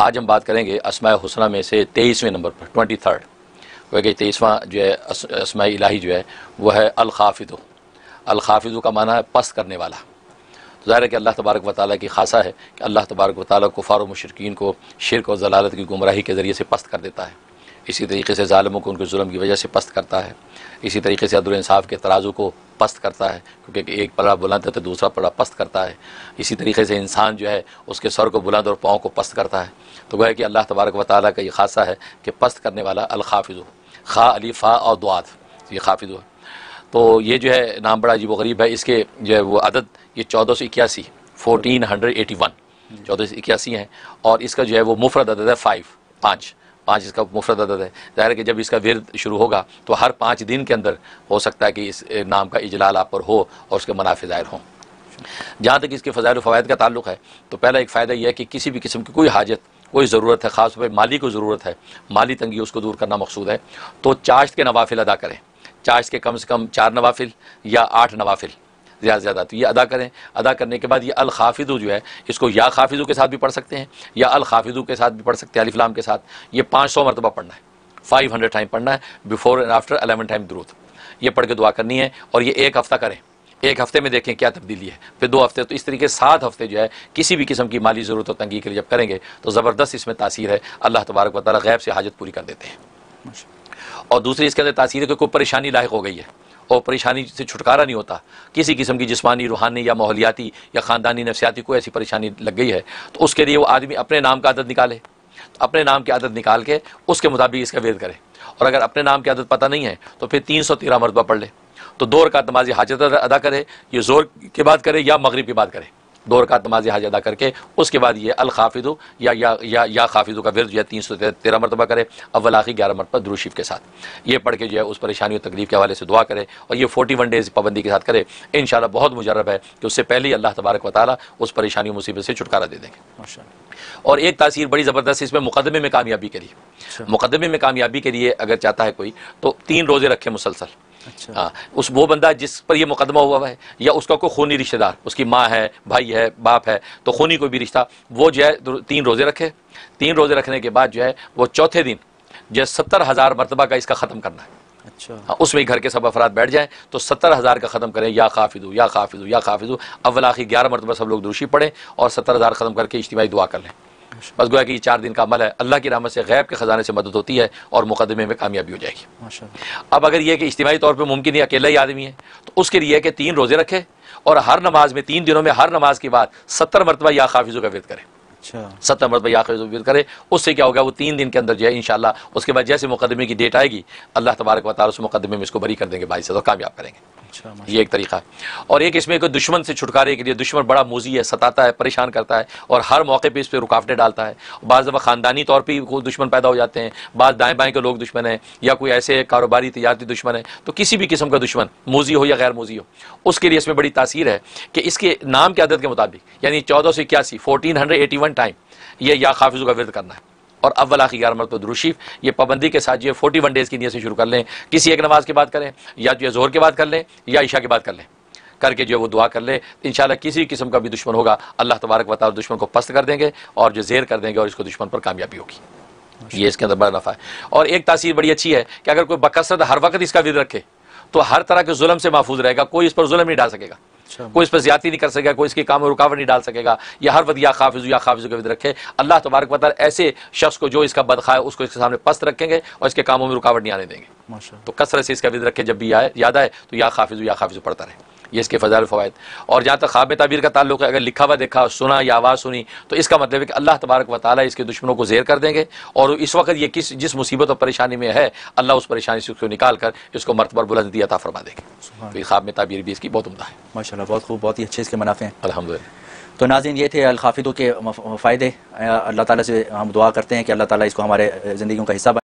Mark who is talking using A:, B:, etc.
A: आज हम बात करेंगे असमाय हुसना में से तेईसवें नंबर पर ट्वेंटी थर्ड वह कि तेईसवा जो है असमाय इलाही जो है वह है अलखाफिदो अलखाफिदो का माना है पस्त करने वाला तो ज़ाहिर है कि अल्लाह तबारक व की खासा है कि अल्लाह तबारक व ताली कुफ़ार मशरकिन को शिरक और जलालत की गुमराही के ज़रिए से पस्त कर देता है इसी तरीके से ालमों को उनके जुल्म की वजह से पस्त करता है इसी तरीके से अदलानसाफ़ के तराजू को पस्त करता है क्योंकि एक पड़ा बुलंद है तो दूसरा पड़ा पस्त करता है इसी तरीके से इंसान जो है उसके सर को बुलंद और पाँव को पस्त करता है तो वह कि अल्लाह तबारक व ताली का ये खासा है कि पस्त करने वाला अलखाफिज़ खा अली फ़ा और दुआत ये खाफिज हो तो ये जो है नाम बड़ा अजीब गरीब है इसके जो है वो अदद ये चौदह सौ इक्यासी फोटीन हंड्रेड एटी वन चौदह सौ इक्यासी हैं और इसका जो है वो मुफरत अदद है फ़ाइव पाँच पाँच इसका मुफरत अदद है ज़ाहिर है कि जब इसका विरद शुरू होगा तो हर पाँच दिन के अंदर हो सकता है कि इस नाम का इजलाल आप पर हो और उसके मुनाफे ज़ाहिर हों जहाँ तक इसके फ़जाइल फ़वाद का ताल्लुक है तो पहला एक फ़ायदा यह है कि किसी भी किस्म की कोई हाजत कोई ज़रूरत है ख़ास पर माली को ज़रूरत है माली तंगी उसको दूर करना मकसूद है तो चाश्त के नवाफिल अदा करें चाश्त के कम से कम चार नवाफिल या आठ नवाफिल ज़्यादा ज़्यादा तो ये अदा करें अदा करने के बाद ये अल खाफिजू जो है इसको या खाफिजू के साथ भी पढ़ सकते हैं या अल के साथ भी पढ़ सकते हैं अलीफ़लाम के साथ ये पाँच सौ मरतबा पढ़ना है फाइव हंड्रेड टाइम पढ़ना है before and after eleven time द्रोथ ये पढ़ के दुआ करनी है और ये एक हफ़्ता करें एक हफ्ते में देखें क्या तब्दीली है फिर दो हफ्ते तो इस तरीके सात हफ्ते जो है किसी भी किस्म की माली ज़रूरत और तंगी के लिए जब करेंगे तो ज़बरदस्त इसमें तासीर है अल्लाह तबारक व गैब से हाजत पूरी कर देते हैं और दूसरी इसके अंदर तासीर है कि कोई परेशानी लायक हो गई है और परेशानी से छुटकारा नहीं होता किसी किस्म की जिसमानी रूहानी या माहौलियाती या ख़ानदानी नफसियाती कोई ऐसी परेशानी लग गई है तो उसके लिए वो आदमी अपने नाम का आदत निकाले तो अपने नाम की आदत निकाल के उसके मुताबिक इसका वेद करे और अगर अपने नाम की आदत पता नहीं है तो फिर तीन सौ तेरह मरतबा पढ़ लें तो दौर का तमाजी हाजत अदा करे ये जोर के बाद करे या मगरब की बात करे दो रकात नमाज हाज अदा करके उसके बाद ये अल या या या, या का वर्द जो है तीन सौ तेरह मरतबा करे अव्वल आखिर ग्यारह मरतबा द्रूशीफ के साथ ये पढ़ के जो है उस परेशानी और तकलीफ के हवाले से दुआ करे और ये फोर्टी वन डेज़ पाबंदी के साथ करे इन बहुत मुजरब है कि उससे पहले ही अल्लाह तबारक वाली उस परेशानी मुसीबत से छुटकारा दे देंगे और एक तासीर बड़ी ज़बरदस्त इसमें मुकदमे में कामयाबी के लिए अच्छा। मुकदमे में कामयाबी के लिए अगर चाहता है कोई तो तीन रोज़े रखे मुसलसल अच्छा। आ, हाँ, उस वो बंदा जिस पर ये मुकदमा हुआ है या उसका कोई खूनी रिश्तेदार उसकी माँ है भाई है बाप है तो खूनी कोई भी रिश्ता वो जो है तीन रोज़े रखे तीन रोज़े रखने के बाद जो है वो चौथे दिन जो है सत्तर हज़ार मरतबा का इसका ख़त्म करना है अच्छा हाँ, उसमें घर के सब अफराद बैठ जाएं तो सत्तर हज़ार का ख़त्म करें या खाफिदू या खाफिदू या खाफिदू अवलाखी ग्यारह मरतबा सब लोग दूषी पढ़ें और सत्तर हज़ार ख़त्म करके इज्तिमाही दुआ कर लें बस गोया कि ये चार दिन का अमल है अल्लाह की रहमत से गैब के ख़जाने से मदद होती है और मुकदमे में कामयाबी हो जाएगी अब अगर यह कि इज्तिमाही तौर पर मुमकिन है अकेला ही आदमी है तो उसके लिए कि तीन रोज़े रखे और हर नमाज में तीन दिनों में हर नमाज के बाद सत्तर मरतबा या खाफिजों का वेद करें अच्छा। सत्तर मरतबा या वेद करे उससे क्या होगा वो तीन दिन के अंदर जो है इनशाला उसके बाद जैसे मुकदमे की डेट आएगी अल्लाह तबारक वाल उस मुकदमे में इसको बरी कर देंगे बाईस कामयाब करेंगे अच्छा ये एक तरीका है और एक इसमें कोई दुश्मन से छुटकारे के लिए दुश्मन बड़ा मोजी है सताता है परेशान करता है और हर मौके पर इस पर रुकावटें डालता है बाज़ दफ़ा ख़ानदानी तौर पर कोई दुश्मन पैदा हो जाते हैं बाद दाएँ बाएँ के लोग दुश्मन हैं या कोई ऐसे कारोबारी तजारती दुश्मन है तो किसी भी किस्म का दुश्मन मोजी हो या गैर मोजी हो उसके लिए इसमें बड़ी तासीर है कि इसके नाम की आदत के मुताबिक यानी चौदह सौ इक्यासी fourteen hundred eighty one time ये या हाफिज़ का विरद करना है और अव्वल आखिर ग्यारह मरतब दुरूशीफ ये पाबंदी के साथ जो है फोर्टी वन डेज़ की नीयत से शुरू कर लें किसी एक नमाज के बाद करें या जो है जोर के बाद कर लें या ईशा के बाद कर लें करके जो है वो दुआ कर ले इन किसी किस्म का भी दुश्मन होगा अल्लाह तबारक वाल दुश्मन को पस्त कर देंगे और जो जेर कर देंगे और इसको दुश्मन पर कामयाबी होगी ये इसके अंदर बड़ा नफ़ा है और एक तासीर बड़ी अच्छी है कि अगर कोई बकसरत हर वक्त इसका विद रखे तो हर तरह के जुल्म से महफूज रहेगा कोई इस पर जुल्म नहीं डाल सकेगा अच्छा। कोई इस पर ज्यादा नहीं कर सकेगा कोई इसके काम में रुकावट नहीं डाल सकेगा या हर वक्त या खाफिज या खाफिज के विद रखे अल्लाह तबारक मतलब ऐसे शख्स को जो इसका बदखा है उसको इसके सामने पस्त रखेंगे और इसके कामों में रुकावट नहीं आने देंगे तो कसरत से इसका विद रखे जब भी आए याद आए तो या खाफिज या खाफिज पढ़ता रहे ये इसके फ़जाल फवायद और जहाँ तक खाब तबीर का ताल्लुक है अगर लिखा हुआ देखा सुना या आवाज़ सुनी तो इसका मतलब है कि अल्लाह तबारक वाली इसके दुश्मनों को जेर कर देंगे और इस वक्त ये किस जिस मुसीबत और परेशानी में है अल्लाह उस परेशानी से उसको निकाल कर इसको मरतबर बुलंदी अता फरमा देंगे तो ख्वाब में तबीर भी इसकी बहुत उमदा है माशा बहुत खूब बहुत ही अच्छे इसके मुनाफे हैं अलहमद तो नाजिन ये थे अलखाफिदों के फ़ायदे अल्लाह ताली से हम दुआ करते हैं कि अल्लाह ताली इसको हमारे ज़िंदगी का हिस्सा